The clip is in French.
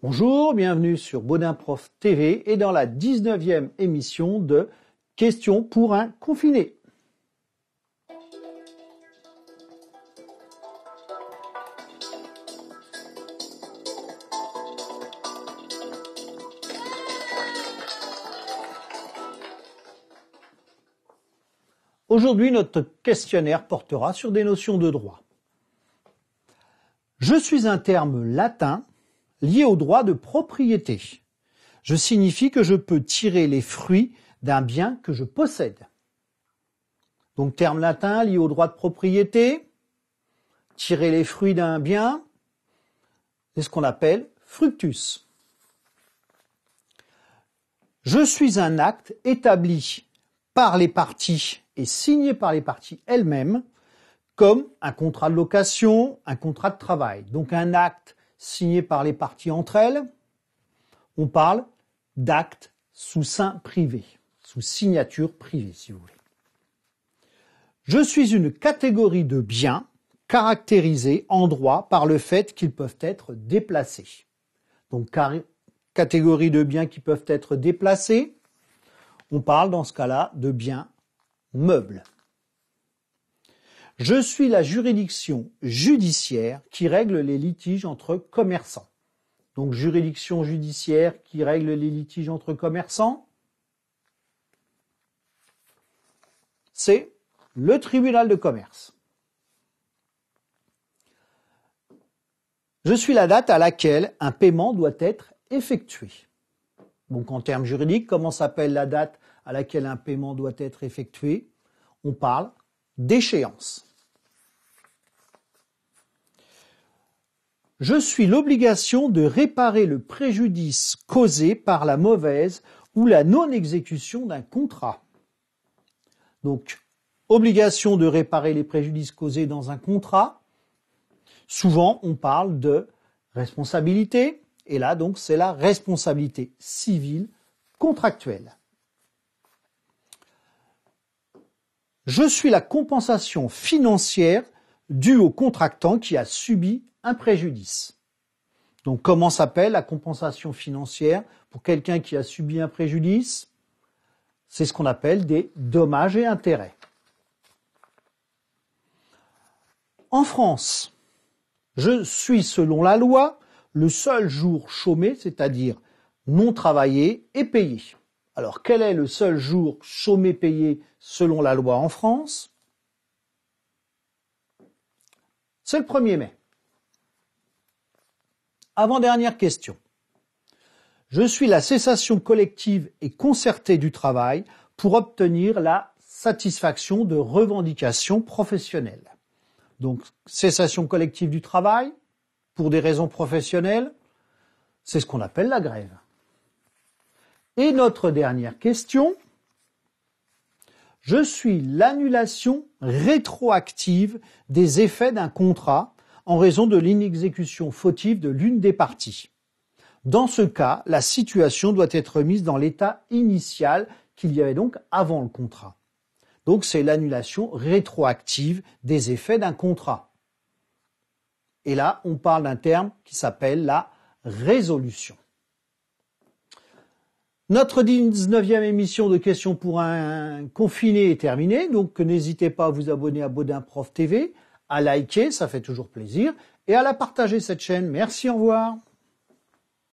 Bonjour, bienvenue sur Baudin Prof TV et dans la 19e émission de Questions pour un confiné. Aujourd'hui, notre questionnaire portera sur des notions de droit. Je suis un terme latin lié au droit de propriété. Je signifie que je peux tirer les fruits d'un bien que je possède. Donc terme latin lié au droit de propriété, tirer les fruits d'un bien, c'est ce qu'on appelle fructus. Je suis un acte établi par les parties et signé par les parties elles-mêmes comme un contrat de location, un contrat de travail. Donc un acte signé par les parties entre elles, on parle d'actes sous sein privé, sous signature privée, si vous voulez. Je suis une catégorie de biens caractérisés en droit par le fait qu'ils peuvent être déplacés. Donc catégorie de biens qui peuvent être déplacés, on parle dans ce cas-là de biens meubles. Je suis la juridiction judiciaire qui règle les litiges entre commerçants. Donc juridiction judiciaire qui règle les litiges entre commerçants, c'est le tribunal de commerce. Je suis la date à laquelle un paiement doit être effectué. Donc en termes juridiques, comment s'appelle la date à laquelle un paiement doit être effectué On parle d'échéance. je suis l'obligation de réparer le préjudice causé par la mauvaise ou la non-exécution d'un contrat. Donc, obligation de réparer les préjudices causés dans un contrat. Souvent, on parle de responsabilité, et là, donc, c'est la responsabilité civile contractuelle. Je suis la compensation financière dû au contractant qui a subi un préjudice. Donc comment s'appelle la compensation financière pour quelqu'un qui a subi un préjudice C'est ce qu'on appelle des dommages et intérêts. En France, je suis selon la loi le seul jour chômé, c'est-à-dire non travaillé et payé. Alors quel est le seul jour chômé payé selon la loi en France C'est le 1er mai. Avant-dernière question. Je suis la cessation collective et concertée du travail pour obtenir la satisfaction de revendications professionnelles. Donc, cessation collective du travail pour des raisons professionnelles, c'est ce qu'on appelle la grève. Et notre dernière question, je suis l'annulation rétroactive des effets d'un contrat en raison de l'inexécution fautive de l'une des parties. Dans ce cas, la situation doit être remise dans l'état initial qu'il y avait donc avant le contrat. Donc c'est l'annulation rétroactive des effets d'un contrat. Et là, on parle d'un terme qui s'appelle la résolution. Notre 19e émission de questions pour un confiné est terminée, donc n'hésitez pas à vous abonner à Baudin Prof TV, à liker, ça fait toujours plaisir, et à la partager cette chaîne. Merci, au revoir.